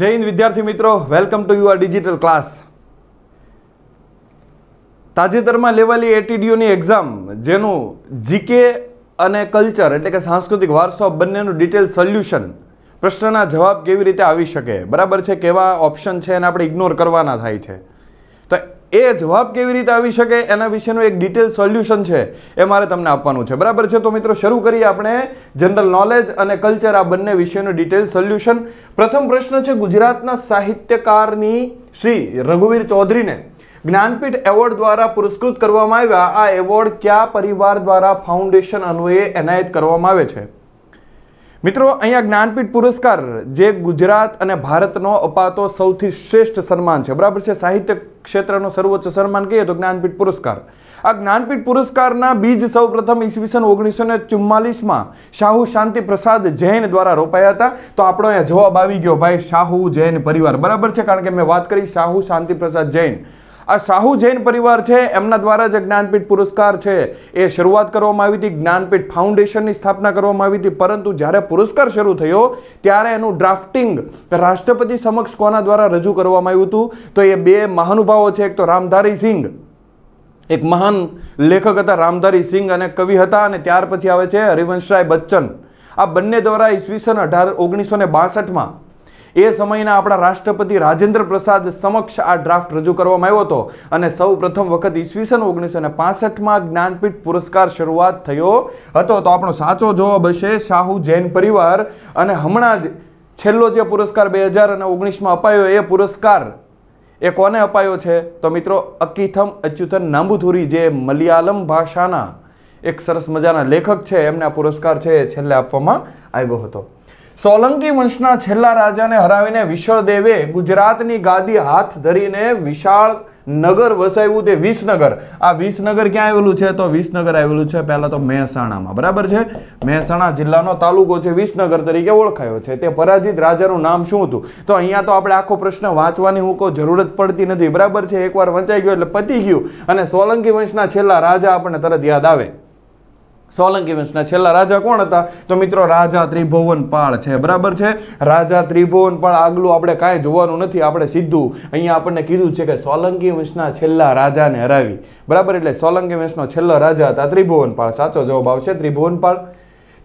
જય હિન્દ વિદ્યાર્થી મિત્રો welcome to your digital class તાજેતરમાં લેવાલી એટીડીઓની એક્ઝામ જેનું જીકે અને કલ્ચર એટલે કે સાંસ્કૃતિક વારસો બંનેનું ડિટેલ સોલ્યુશન પ્રશ્નના જવાબ કેવી રીતે આવી શકે બરાબર છે કેવા ઓપ્શન છે એને આપણે ઇગ્નોર કરવાના થાય છે તો એ જવાબ કેવી રીતે આવી શકે એના વિશેનું એક ડિટેલ સોલ્યુશન છે એ મારે તમને આપવાનું છે બરાબર છે તો મિત્રો શરૂ કરીએ આપણે જનરલ નોલેજ અને કલ્ચર આ બંને વિશેનું ડિટેલ સોલ્યુશન પ્રથમ પ્રશ્ન છે ગુજરાતના સાહિત્યકારની શ્રી રઘુવીર ચૌધરીને જ્ઞાનપીઠ એવોર્ડ દ્વારા પુરસ્કૃત કરવામાં આવ્યા આ એવોર્ડ કયા પરિવાર દ્વારા ફાઉન્ડેશન અન્વયે એનાયત કરવામાં આવે છે મિત્રો અહીંયા જ્ઞાનપીઠ પુરસ્કાર જે ગુજરાત અને ભારતનો અપાતો સૌથી શ્રેષ્ઠ સન્માન છે બરાબર છે સાહિત્ય ક્ષેત્રનો સર્વોચ્ચ સન્માન કહીએ તો જ્ઞાનપીઠ પુરસ્કાર આ જ્ઞાનપીઠ પુરસ્કારના બીજ સૌ પ્રથમ ઈસવીસન ઓગણીસો ને ચુમ્માલીસમાં શાહુ શાંતિ પ્રસાદ જૈન દ્વારા રોપાયા હતા તો આપણો અહીંયા જવાબ આવી ગયો ભાઈ શાહુ જૈન પરિવાર બરાબર છે કારણ કે મેં વાત કરી શાહુ શાંતિ પ્રસાદ જૈન આ શાહુ જૈન પરિવાર છે એમના દ્વારા જે જ્ઞાનપીઠ પુરસ્કાર છે એ શરૂઆત કરવામાં આવી હતી જ્ઞાનપીઠ ફાઉન્ડેશનની સ્થાપના કરવામાં આવી હતી પરંતુ જ્યારે પુરસ્કાર શરૂ થયો ત્યારે એનું ડ્રાફ્ટિંગ રાષ્ટ્રપતિ સમક્ષ કોના દ્વારા રજૂ કરવામાં આવ્યું હતું તો એ બે મહાનુભાવો છે એક તો રામધારી સિંઘ એક મહાન લેખક હતા રામધારી સિંઘ અને કવિ હતા અને ત્યાર પછી આવે છે હરિવંશરાય બચ્ચન આ બંને દ્વારા ઈસવીસન અઢાર ઓગણીસો ને બાસઠમાં એ સમયના આપણા રાષ્ટ્રપતિ રાજેન્દ્ર પ્રસાદ સમક્ષ આ ડ્રાફ્ટ રજૂ કરવામાં આવ્યો હતો અને સૌ પ્રથમ વખત ઈસવીસન ઓગણીસો ને પાસઠમાં જ્ઞાનપીઠ પુરસ્કાર શરૂઆત થયો હતો તો આપણો સાચો જવાબ હશે શાહુ જૈન પરિવાર અને હમણાં જ છેલ્લો જે પુરસ્કાર બે હજાર અને ઓગણીસમાં અપાયો એ પુરસ્કાર એ કોને અપાયો છે તો મિત્રો અકીથમ અચ્યુતન નાંબુથુરી જે મલયાલમ ભાષાના એક સરસ મજાના લેખક છે એમને આ પુરસ્કાર છે છેલ્લે આપવામાં આવ્યો હતો સોલંકી વંશના છેલ્લા રાજાને હરાવીને વિશળદેવે ગુજરાતની ગાદી હાથ ધરીને વિશાળ નગર વસાવ્યું તે વિસનગર આ વિસનગર ક્યાં આવેલું છે તો વિસનગર આવેલું છે પહેલાં તો મહેસાણામાં બરાબર છે મહેસાણા જિલ્લાનો તાલુકો છે વિસનગર તરીકે ઓળખાયો છે તે પરાજિત રાજાનું નામ શું હતું તો અહીંયા તો આપણે આખો પ્રશ્ન વાંચવાની હું કોઈ જરૂરત પડતી નથી બરાબર છે એકવાર વંચાઈ ગયો એટલે પતી ગયું અને સોલંકી વંશના છેલ્લા રાજા આપણને તરત યાદ આવે સોલંકી વંશના છેલ્લા રાજા કોણ હતા તો મિત્રો રાજા ત્રિભુવન પાળ છે બરાબર છે રાજા ત્રિભુવન પાળ આગલું આપણે કાંઈ જોવાનું નથી આપણે સીધું અહીંયા આપણને કીધું છે કે સોલંકી વંશના છેલ્લા રાજાને હરાવી બરાબર એટલે સોલંકી વંશનો છેલ્લો રાજા હતા ત્રિભુવન પાળ સાચો જવાબ આવશે ત્રિભુવન પાળ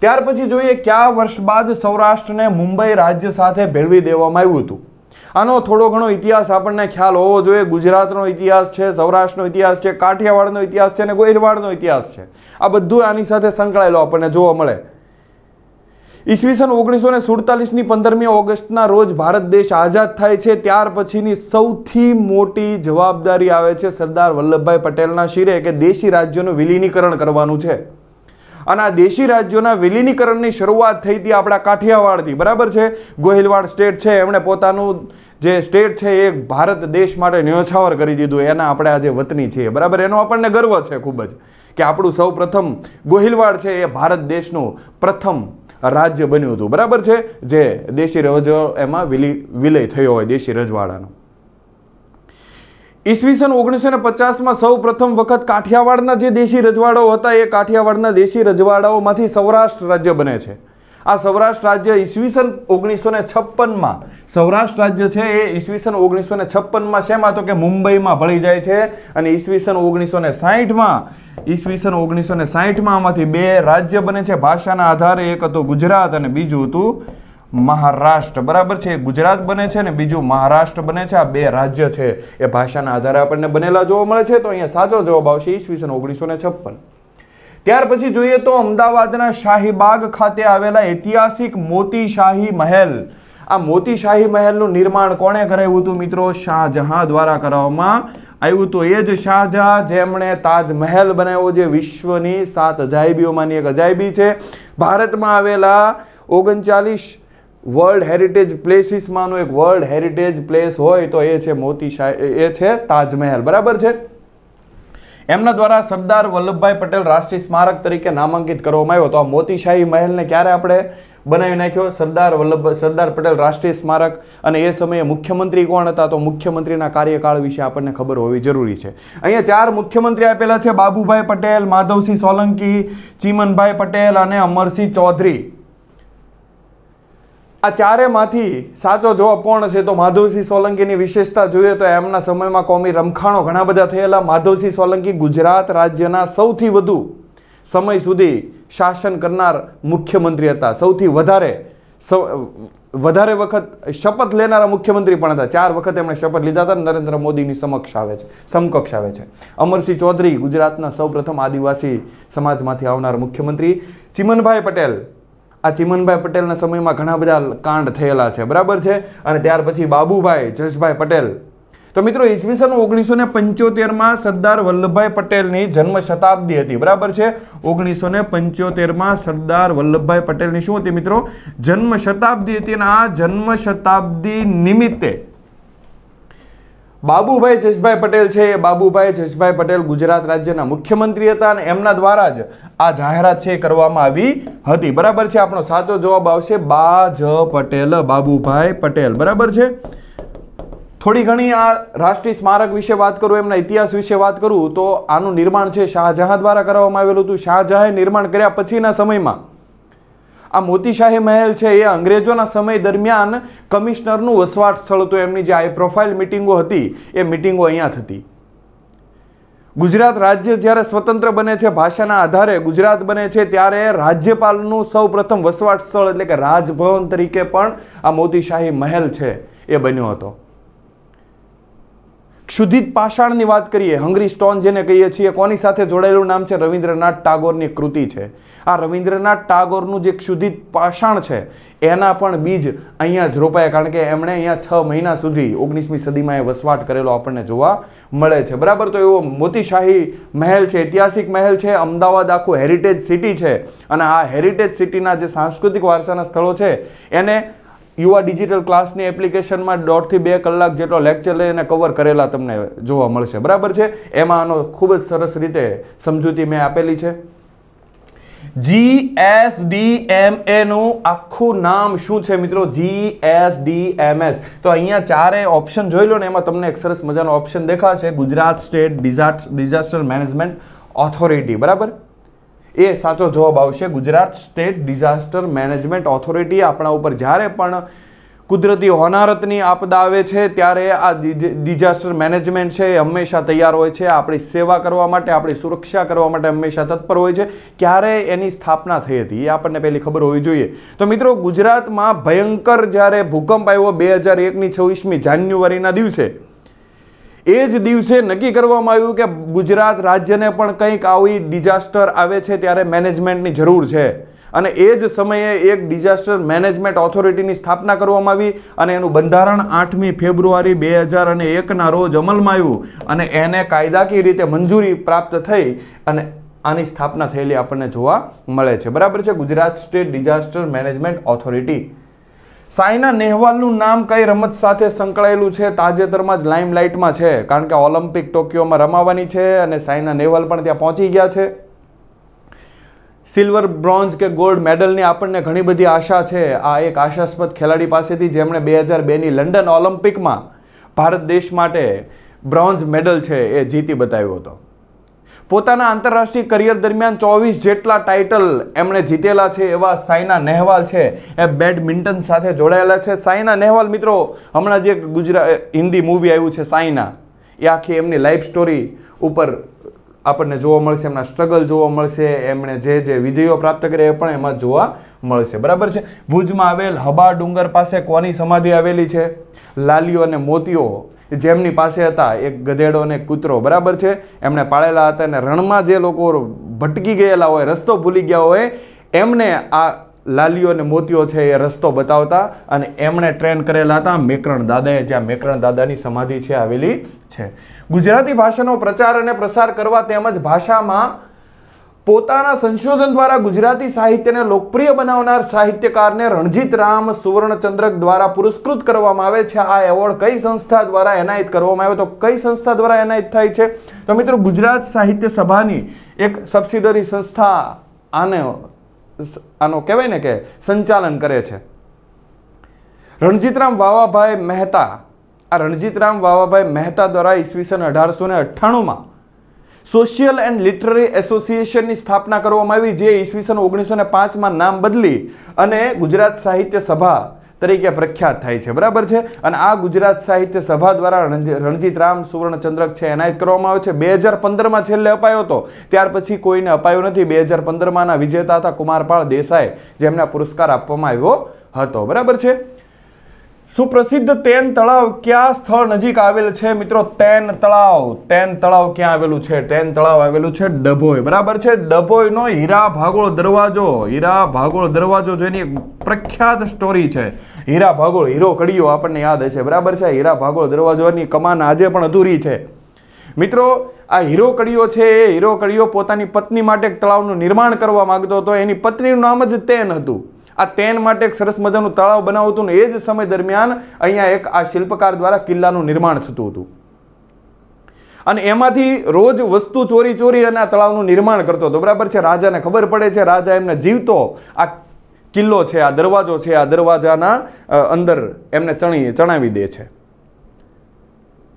ત્યાર પછી જોઈએ કયા વર્ષ બાદ સૌરાષ્ટ્રને મુંબઈ રાજ્ય સાથે ભેળવી દેવામાં આવ્યું હતું આનો થોડો ઘણો ઇતિહાસ આપણને ખ્યાલ હોવો જોઈએ ગુજરાતનો ઇતિહાસ છે સૌરાષ્ટ્રનો ઇતિહાસ છે કાઠિયાવાડનો ઇતિહાસ છે અને ગોયરવાડનો ઇતિહાસ છે આ બધું આની સાથે સંકળાયેલો આપણને જોવા મળે ઈસવીસન ઓગણીસો ને સુડતાલીસની પંદરમી ઓગસ્ટના રોજ ભારત દેશ આઝાદ થાય છે ત્યાર પછીની સૌથી મોટી જવાબદારી આવે છે સરદાર વલ્લભભાઈ પટેલના શિરે કે દેશી રાજ્યોનું વિલીનીકરણ કરવાનું છે અને આ દેશી રાજ્યોના વિલીનીકરણની શરૂઆત થઈ હતી આપણા કાઠિયાવાડથી બરાબર છે ગોહિલવાડ સ્ટેટ છે એમણે પોતાનું જે સ્ટેટ છે એ ભારત દેશ માટે ન્યોછાવર કરી દીધું એના આપણે આજે વતની છીએ બરાબર એનો આપણને ગર્વ છે ખૂબ જ કે આપણું સૌ પ્રથમ ગોહિલવાડ છે એ ભારત દેશનું પ્રથમ રાજ્ય બન્યું હતું બરાબર છે જે દેશી રજો એમાં વિલી વિલય થયો હોય દેશી રજવાડાનો ઈસવીસન ઓગણીસો ને પચાસમાં સૌ પ્રથમ વખત કાઠિયાવાડના જે દેશી રજવાડાઓ હતા એ કાઠિયાવાડના દેશી રજવાડાઓમાંથી સૌરાષ્ટ્ર રાજ્ય બને છે આ સૌરાષ્ટ્ર રાજ્ય ઈસવીસન ઓગણીસો ને છપ્પનમાં સૌરાષ્ટ્ર રાજ્ય છે એ ઈસવીસન ઓગણીસો ને છપ્પનમાં શેમાં તો કે મુંબઈમાં ભળી જાય છે અને ઈસવીસન ઓગણીસો ને સાહીઠમાં ઈસવીસન ઓગણીસો ને સાહીઠમાં આમાંથી બે રાજ્ય બને છે ભાષાના આધારે એક હતું ગુજરાત અને બીજું હતું મહારાષ્ટ્ર બરાબર છે ગુજરાત બને છે ને બીજું મહારાષ્ટ્ર બને છે આ બે રાજ્ય છે એ ભાષાના આધારે આપણને બનેલા જોવા મળે છે તો અહીંયા સાચો જવાબ આવશે ઈસવીસન ઓગણીસો છપ્પન ત્યાર પછી જોઈએ તો અમદાવાદના શાહીબાગ ખાતે આવેલા ઐતિહાસિક મોતીશાહી મહેલ આ મોતીશાહી મહેલનું નિર્માણ કોણે કરાવ્યું હતું મિત્રો શાહજહાં દ્વારા કરાવવામાં આવ્યું હતું એ જ શાહજહાં જેમણે તાજમહેલ બનાવ્યો જે વિશ્વની સાત અજાયબીઓમાંની એક અજાયબી છે ભારતમાં આવેલા ઓગણચાલીસ વર્લ્ડ હેરિટેજ પ્લેસીસમાંનું એક વર્લ્ડ હેરિટેજ પ્લેસ હોય તો એ છે મોતી એ છે તાજમહેલ બરાબર છે એમના દ્વારા સરદાર વલ્લભભાઈ પટેલ રાષ્ટ્રીય સ્મારક તરીકે નામાંકિત કરવામાં આવ્યો તો આ મોતીશાહી મહેલને ક્યારે આપણે બનાવી નાખ્યો સરદાર વલ્લભ સરદાર પટેલ રાષ્ટ્રીય સ્મારક અને એ સમયે મુખ્યમંત્રી કોણ હતા તો મુખ્યમંત્રીના કાર્યકાળ વિશે આપણને ખબર હોવી જરૂરી છે અહીંયા ચાર મુખ્યમંત્રી આપેલા છે બાબુભાઈ પટેલ માધવસિંહ સોલંકી ચીમનભાઈ પટેલ અને અમરસિંહ ચૌધરી આ ચારેમાંથી સાચો જવાબ કોણ છે તો માધવસિંહ સોલંકીની વિશેષતા જોઈએ તો એમના સમયમાં કોમી રમખાણો ઘણા બધા થયેલા માધવસિંહ સોલંકી ગુજરાત રાજ્યના સૌથી વધુ સમય સુધી શાસન કરનાર મુખ્યમંત્રી હતા સૌથી વધારે વધારે વખત શપથ લેનારા મુખ્યમંત્રી પણ હતા ચાર વખત એમણે શપથ લીધા હતા નરેન્દ્ર મોદીની સમક્ષ આવે છે સમકક્ષ આવે છે અમરસિંહ ચૌધરી ગુજરાતના સૌપ્રથમ આદિવાસી સમાજમાંથી આવનાર મુખ્યમંત્રી ચિમનભાઈ પટેલ આ ચિમનભાઈ પટેલના સમયમાં ઘણા બધા કાંડ થયેલા છે બરાબર છે અને ત્યાર પછી બાબુભાઈ જશભાઈ પટેલ તો મિત્રો ઈસવીસન ઓગણીસો ને પંચોતેરમાં સરદાર વલ્લભભાઈ પટેલની જન્મ શતાબ્દી હતી બરાબર છે ઓગણીસો ને પંચોતેરમાં સરદાર વલ્લભભાઈ પટેલની શું હતી મિત્રો જન્મ શતાબ્દી હતી અને આ જન્મ શતાબ્દી નિમિત્તે બાબુભાઈ જસભાઈ પટેલ છે બાબુભાઈ જસભાઈ પટેલ ગુજરાત રાજ્યના મુખ્યમંત્રી હતા અને એમના દ્વારા જ આ જાહેરાત છે કરવામાં આવી હતી બરાબર છે આપણો સાચો જવાબ આવશે બા જ પટેલ બાબુભાઈ પટેલ બરાબર છે થોડી ઘણી આ રાષ્ટ્રીય સ્મારક વિશે વાત કરું એમના ઇતિહાસ વિશે વાત કરું તો આનું નિર્માણ છે શાહજહાં દ્વારા કરવામાં આવેલું હતું શાહજહાંએ નિર્માણ કર્યા પછીના સમયમાં આ મોતીશાહી મહેલ છે એ અંગ્રેજોના સમય દરમિયાન કમિશનરનું વસવાટ સ્થળ હતું એમની જે હાઈ પ્રોફાઇલ મિટિંગો હતી એ મિટિંગો અહીંયા થતી ગુજરાત રાજ્ય જ્યારે સ્વતંત્ર બને છે ભાષાના આધારે ગુજરાત બને છે ત્યારે રાજ્યપાલનું સૌ વસવાટ સ્થળ એટલે કે રાજભવન તરીકે પણ આ મોતીશાહી મહેલ છે એ બન્યો હતો ક્ષુધિત પાષાણની વાત કરીએ હંગરી સ્ટોન જેને કહીએ છીએ કોની સાથે જોડાયેલું નામ છે રવિન્દ્રનાથ ટાગોરની કૃતિ છે આ રવિન્દ્રનાથ ટાગોરનું જે ક્ષુધિત પાષાણ છે એના પણ બીજ અહીંયા જ રોપાયા કારણ કે એમણે અહીંયા છ મહિના સુધી ઓગણીસમી સદીમાં એ વસવાટ કરેલો આપણને જોવા મળે છે બરાબર તો એવો મોતીશાહી મહેલ છે ઐતિહાસિક મહેલ છે અમદાવાદ આખું હેરિટેજ સિટી છે અને આ હેરિટેજ સિટીના જે સાંસ્કૃતિક વારસાના સ્થળો છે એને યુવા ડિજિટલ ક્લાસની એપ્લિકેશનમાં દોઢથી બે કલાક જેટલો લેક્ચર લઈને કવર કરેલા તમને જોવા મળશે બરાબર છે એમાં આનો ખૂબ જ સરસ રીતે સમજૂતી મેં આપેલી છે જીએસડીએમએ નું આખું નામ શું છે મિત્રો જીએસડીએમએસ તો અહીંયા ચારે ઓપ્શન જોઈ લો ને એમાં તમને એક સરસ મજાનો ઓપ્શન દેખાશે Gujarat state disaster management authority બરાબર એ સાચો જવાબ આવશે Gujarat state disaster management authority આપણા ઉપર જ્યારે પણ કુદરતી હોનારતની આપદા આવે છે ત્યારે આ ડિઝાસ્ટર મેનેજમેન્ટ છે એ હંમેશા તૈયાર હોય છે આપણી સેવા કરવા માટે આપણી સુરક્ષા કરવા માટે હંમેશા તત્પર હોય છે ક્યારે એની સ્થાપના થઈ હતી એ આપણને પહેલી ખબર હોવી જોઈએ તો મિત્રો ગુજરાતમાં ભયંકર જ્યારે ભૂકંપ આવ્યો બે હજાર એકની છવ્વીસમી જાન્યુઆરીના દિવસે એ જ દિવસે નક્કી કરવામાં આવ્યું કે ગુજરાત રાજ્યને પણ કંઈક આવી ડિઝાસ્ટર આવે છે ત્યારે મેનેજમેન્ટની જરૂર છે અને એ જ સમયે એક ડિઝાસ્ટર મેનેજમેન્ટ ઓથોરિટીની સ્થાપના કરવામાં આવી અને એનું બંધારણ આઠમી ફેબ્રુઆરી બે હજાર અને એકના રોજ અમલમાં આવ્યું અને એને કાયદાકીય રીતે મંજૂરી પ્રાપ્ત થઈ અને આની સ્થાપના થયેલી આપણને જોવા મળે છે બરાબર છે Gujarat state disaster management authority Saina નેહવાલનું નામ કઈ રમત સાથે સંકળાયેલું છે તાજેતરમાં જ લાઇટમાં છે કારણ કે ઓલિમ્પિક ટોક્યોમાં રમાવાની છે અને સાયના નેહવાલ પણ ત્યાં પહોંચી ગયા છે સિલ્વર બ્રોન્ઝ કે ગોલ્ડ મેડલની આપણને ઘણી બધી આશા છે આ એક આશાસ્પદ ખેલાડી પાસેથી જેમણે બે હજાર બેની લંડન ઓલિમ્પિકમાં ભારત દેશ માટે બ્રોન્ઝ મેડલ છે એ જીતી બતાવ્યો હતો પોતાના આંતરરાષ્ટ્રીય કરિયર દરમિયાન ચોવીસ જેટલા ટાઇટલ એમણે જીતેલા છે એવા સાયના નહેવાલ છે એ બેડમિન્ટન સાથે જોડાયેલા છે સાયના નહેવાલ મિત્રો હમણાં જે ગુજરાત હિન્દી મૂવી આવ્યું છે સાયના એ આખી એમની લાઈફ સ્ટોરી ઉપર આપણને જોવા મળશે એમના સ્ટ્રગલ જોવા મળશે એમણે જે જે વિજયો પ્રાપ્ત કર્યા એ પણ એમાં જોવા મળશે બરાબર છે ભુજમાં આવેલ હબા ડુંગર પાસે કોની સમાધિ આવેલી છે લાલીઓ અને મોતીઓ જેમની પાસે હતા એક ગધેડો અને કૂતરો બરાબર છે એમણે પાળેલા હતા અને રણમાં જે લોકો ભટકી ગયેલા હોય રસ્તો ભૂલી ગયા હોય એમને આ લાલીઓ અને મોતીઓ છે એ રસ્તો બતાવતા અને એમણે ટ્રેન કરેલા હતા મેકરણ દાદાએ જ્યાં મેકરણ દાદાની સમાધિ છે આવેલી છે ગુજરાતી ભાષાનો પ્રચાર અને પ્રસાર કરવા તેમજ ભાષામાં પોતાના સંશોધન દ્વારા ગુજરાતી સાહિત્યને લોકપ્રિય બનાવનાર સાહિત્યકારને રણજીત રામ સુવર્ણચંદ્રક દ્વારા પુરસ્કૃત કરવામાં આવે છે આ એવોર્ડ કઈ સંસ્થા દ્વારા એનાયત કરવામાં આવ્યો તો કઈ સંસ્થા દ્વારા એનાયત થાય છે તો મિત્રો ગુજરાત સાહિત્ય સભાની એક સબસિડરી સંસ્થા આને આનો કહેવાય ને કે સંચાલન કરે છે રણજીતરામ વાવાભાઈ મહેતા આ રણજીતરામ વાવાભાઈ મહેતા દ્વારા ઈસવીસન અઢારસો ને અઠ્ઠાણુંમાં સોશિયલ એન્ડ લિટરરી એસોસિએશનની સ્થાપના કરવામાં આવી જે ઈસવીસન ઓગણીસો ને પાંચમાં નામ બદલી અને ગુજરાત સાહિત્ય સભા તરીકે પ્રખ્યાત થાય છે બરાબર છે અને આ ગુજરાત સાહિત્ય સભા દ્વારા રણજીત રામ સુવર્ણચંદ્રક છે એનાયત કરવામાં આવે છે બે હજાર પંદરમાં છેલ્લે અપાયો હતો ત્યાર પછી કોઈને અપાયો નથી બે હજાર પંદરમાંના વિજેતા હતા કુમારપાળ દેસાઈ જેમને પુરસ્કાર આપવામાં આવ્યો હતો બરાબર છે સુપ્રસિદ્ધ તેન તળાવ ક્યાં સ્થળ નજીક આવેલ છે મિત્રો તેન તળાવ તેન તળાવ ક્યાં આવેલું છે તેન તળાવ આવેલું છે ડભોઈ બરાબર છે ડભોઈનો હીરા ભાગોળ દરવાજો હીરા ભાગોળ દરવાજો જેની પ્રખ્યાત સ્ટોરી છે હીરા ભાગોળ હીરો કડીઓ આપણને યાદ હશે બરાબર છે હીરા ભાગોળ દરવાજોની કમાન આજે પણ અધૂરી છે મિત્રો આ હીરો કડીઓ છે એ હીરો કડીઓ પોતાની પત્ની માટે એક તળાવનું નિર્માણ કરવા માંગતો હતો એની પત્નીનું નામ જ તેન હતું આ તેન માટે એક સરસ મજાનું તળાવ બનાવતું હતું ને એ જ સમય દરમિયાન અહીંયા એક આ શિલ્પકાર દ્વારા કિલ્લાનું નિર્માણ થતું હતું અને એમાંથી રોજ વસ્તુ ચોરી ચોરી અને આ તળાવનું નિર્માણ કરતો હતો બરાબર છે રાજાને ખબર પડે છે રાજા એમને જીવતો આ કિલ્લો છે આ દરવાજો છે આ દરવાજાના અંદર એમને ચણી ચણાવી દે છે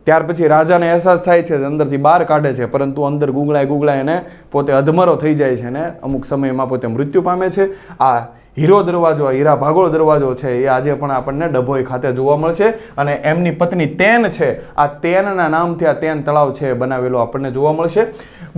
ત્યાર પછી રાજાને અહેસાસ થાય છે અંદરથી બહાર કાઢે છે પરંતુ અંદર ગુગળાય ગુગળાય એને પોતે અધમરો થઈ જાય છે ને અમુક સમયમાં પોતે મૃત્યુ પામે છે આ હીરો દરવાજો હીરા ભાગોળ દરવાજો છે એ આજે પણ આપણને ડભોઈ ખાતે જોવા મળશે અને એમની પત્ની તેન છે આ તેનના નામથી આ તેન તળાવ છે બનાવેલો આપણને જોવા મળશે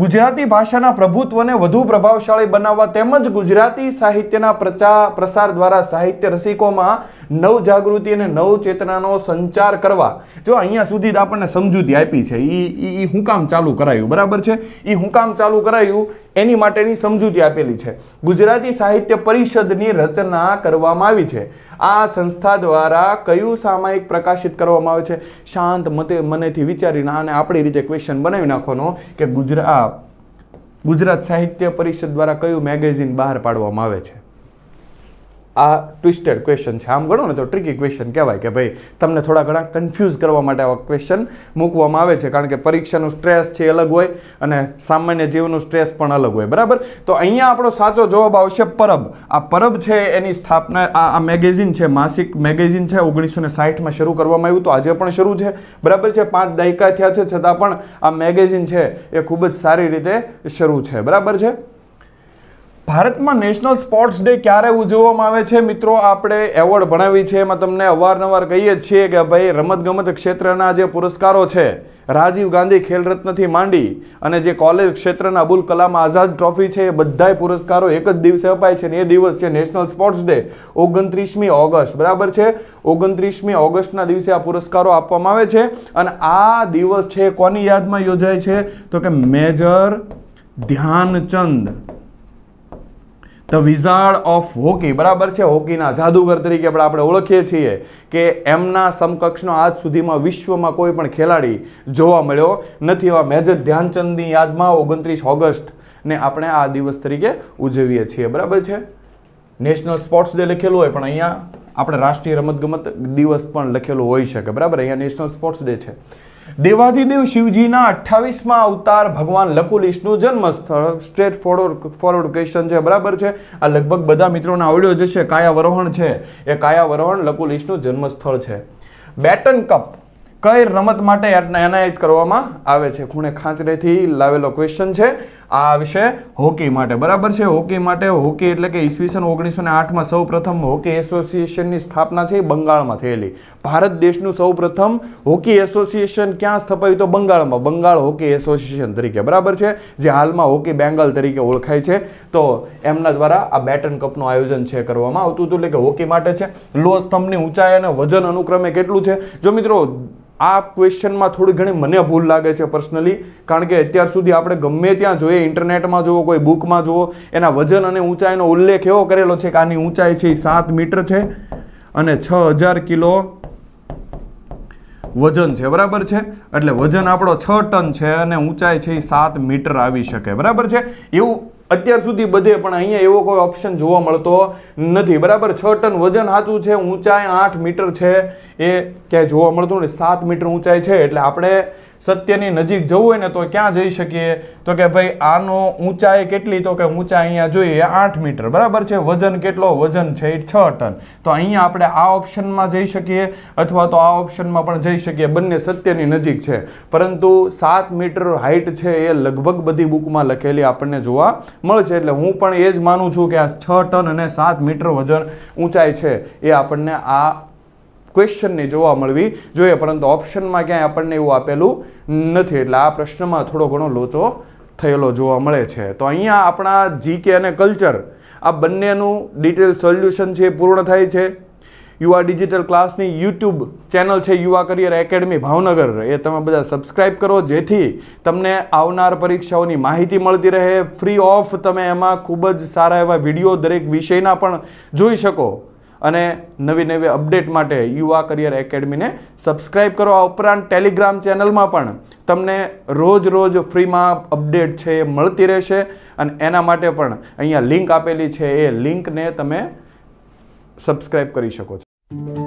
ગુજરાતી ભાષાના પ્રભુત્વને વધુ પ્રભાવશાળી બનાવવા તેમજ ગુજરાતી સાહિત્યના પ્રચાર પ્રસાર દ્વારા સાહિત્ય રસિકોમાં નવજાગૃતિ અને નવ ચેતનાનો સંચાર કરવા જો અહીંયા સુધી જ આપણને સમજૂતી આપી છે એ એ હું કામ ચાલુ કરાયું બરાબર છે એ હું કામ ચાલુ કરાયું એની માટેની સમજૂતી આપેલી છે ગુજરાતી સાહિત્ય પરિષદની રચના કરવામાં આવી છે આ સંસ્થા દ્વારા કયું સામાયિક પ્રકાશિત કરવામાં આવે છે શાંત મતે મનેથી વિચારીને આને આપણી રીતે ક્વેશ્ચન બનાવી નાખવાનો કે ગુજરાત ગુજરાત સાહિત્ય પરિષદ દ્વારા કયું મેગેઝિન બહાર પાડવામાં આવે છે આ ટ્વિસ્ટેડ ક્વેશ્ચન છે આમ ગણો ને તો ટ્રિકી ક્વેશ્ચન કહેવાય કે ભાઈ તમને થોડા ઘણા કન્ફ્યુઝ કરવા માટે આવા ક્વેશ્ચન મૂકવામાં આવે છે કારણ કે પરીક્ષાનું સ્ટ્રેસ છે અલગ હોય અને સામાન્ય જીવનનું સ્ટ્રેસ પણ અલગ હોય બરાબર તો અહીંયા આપણો સાચો જવાબ આવશે પરબ આ પરબ છે એની સ્થાપના આ મેગેઝિન છે માસિક મેગેઝિન છે ઓગણીસો ને સાહીઠમાં શરૂ કરવામાં આવ્યું તો આજે પણ શરૂ છે બરાબર છે પાંચ દાયકા થયા છે છતાં પણ આ મેગેઝિન છે એ ખૂબ જ સારી રીતે શરૂ છે બરાબર છે ભારતમાં નેશનલ સ્પોર્ટ્સ ડે ક્યારે ઉજવવામાં આવે છે મિત્રો આપણે એવોર્ડ ભણાવી છે એમાં તમને અવારનવાર કહીએ છીએ કે ભાઈ રમતગમત ક્ષેત્રના જે પુરસ્કારો છે રાજીવ ગાંધી ખેલરત્નથી માંડી અને જે કોલેજ ક્ષેત્રના અબુલ કલામ આઝાદ ટ્રોફી છે એ બધાય પુરસ્કારો એક જ દિવસે અપાય છે અને એ દિવસ છે નેશનલ સ્પોર્ટ્સ ડે ઓગણત્રીસમી ઓગસ્ટ બરાબર છે ઓગણત્રીસમી ઓગસ્ટના દિવસે આ પુરસ્કારો આપવામાં આવે છે અને આ દિવસ છે કોની યાદમાં યોજાય છે તો કે Major Dhyanchand the wizard of hockey બરાબર છે હોકીના જાદુગર તરીકે પણ આપણે ઓળખીએ છીએ કે એમના સમકક્ષનો આજ સુધીમાં વિશ્વમાં કોઈ પણ ખેલાડી જોવા મળ્યો નથી એવા મેજર ધ્યાનચંદની યાદમાં ઓગણત્રીસ ઓગસ્ટને આપણે આ દિવસ તરીકે ઉજવીએ છીએ બરાબર છે નેશનલ સ્પોર્ટ્સ ડે લખેલું હોય પણ અહીંયા આપણે રાષ્ટ્રીય રમતગમત દિવસ પણ લખેલું હોઈ શકે બરાબર અહીંયા નેશનલ સ્પોર્ટ્સ ડે છે દેવાધિદેવ શિવજીના અઠ્ઠાવીસમાં અવતાર ભગવાન લકુલીશનું જન્મ સ્થળ સ્ટ્રેટ ફોરવર્ડ ફોરવર્ડ ક્વેશ્ચન છે બરાબર છે આ લગભગ બધા મિત્રોને આવડ્યો જ છે કાયાવરોહણ છે એ કાયાવરોહણ લકુલીશનું જન્મ સ્થળ છે બેટન કપ કઈ રમત માટે એનાયત કરવામાં આવે છે ખૂણે ખાંચરેથી લાવેલો ક્વેશ્ચન છે આ વિશે હોકી માટે બરાબર છે હોકી માટે હોકી એટલે કે ઈસવીસન ઓગણીસો ને આઠમાં સૌ પ્રથમ હોકી એસોસિએશનની સ્થાપના છે એ બંગાળમાં થયેલી ભારત દેશનું સૌ પ્રથમ હોકી એસોસિએશન ક્યાં સ્થપાયું તો બંગાળમાં બંગાળ હોકી એસોસિએશન તરીકે બરાબર છે જે હાલમાં હોકી બેંગલ તરીકે ઓળખાય છે તો એમના દ્વારા આ બેટન કપનું આયોજન છે કરવામાં આવતું હતું એટલે કે હોકી માટે છે લો સ્તંભની ઊંચાઈ અને વજન અનુક્રમે કેટલું છે જો મિત્રો આ ક્વેશ્ચનમાં થોડી ઘણી મને ભૂલ લાગે છે પર્સનલી કારણ કે અત્યાર સુધી આપણે ગમે ત્યાં જોઈએ ઇન્ટરનેટમાં જુઓ કોઈ બુકમાં જુઓ એના વજન અને ઊંચાઈનો ઉલ્લેખ એવો કરેલો છે કે આની ઊંચાઈ છે એ સાત મીટર છે અને છ હજાર કિલો વજન છે બરાબર છે એટલે વજન આપણો છ ટન છે અને ઊંચાઈ છે એ સાત મીટર આવી શકે બરાબર છે એવું અત્યાર સુધી બધે પણ અહીંયા એવો કોઈ ઓપ્શન જોવા મળતો નથી બરાબર છ ટન વજન સાચું છે ઊંચાઈ આઠ મીટર છે એ ક્યાંય જોવા મળતું નથી સાત મીટર ઊંચાઈ છે એટલે આપણે સત્યની નજીક જવું હોય ને તો ક્યાં જઈ શકીએ તો કે ભાઈ આનો ઊંચાઈ કેટલી તો કે ઊંચાઈ અહીંયા જોઈએ આઠ મીટર બરાબર છે વજન કેટલો વજન છે છ ટન તો અહીંયા આપણે આ ઓપ્શનમાં જઈ શકીએ અથવા તો આ ઓપ્શનમાં પણ જઈ શકીએ બંને સત્યની નજીક છે પરંતુ સાત મીટર હાઇટ છે એ લગભગ બધી બુકમાં લખેલી આપણને જોવા મળશે એટલે હું પણ એ જ માનું છું કે આ છ ટન અને સાત મીટર વજન ઊંચાઈ છે એ આપણને આ ક્વેશ્ચનની જોવા મળવી જોઈએ પરંતુ ઓપ્શનમાં ક્યાંય આપણને એવું આપેલું નથી એટલે આ પ્રશ્નમાં થોડો ઘણો લોચો થયેલો જોવા મળે છે તો અહીંયા આપણા જીકે અને કલ્ચર આ બંનેનું ડિટેલ સોલ્યુશન છે પૂર્ણ થાય છે યુવા ડિજિટલ ક્લાસની યુટ્યુબ ચેનલ છે યુવા કરિયર એકેડમી ભાવનગર એ તમે બધા સબસ્ક્રાઇબ કરો જેથી તમને આવનાર પરીક્ષાઓની માહિતી મળતી રહે ફ્રી ઓફ તમે એમાં ખૂબ જ સારા એવા વિડીયો દરેક વિષયના પણ જોઈ શકો અને નવી નવી અપડેટ માટે યુવા કરિયર એકેડમીને સબસ્ક્રાઇબ કરો આ ઉપરાંત ટેલિગ્રામ ચેનલમાં પણ તમને રોજ રોજ ફ્રીમાં અપડેટ છે એ મળતી રહેશે અને એના માટે પણ અહીંયા લિંક આપેલી છે એ લિંકને તમે સબસ્ક્રાઇબ કરી શકો છો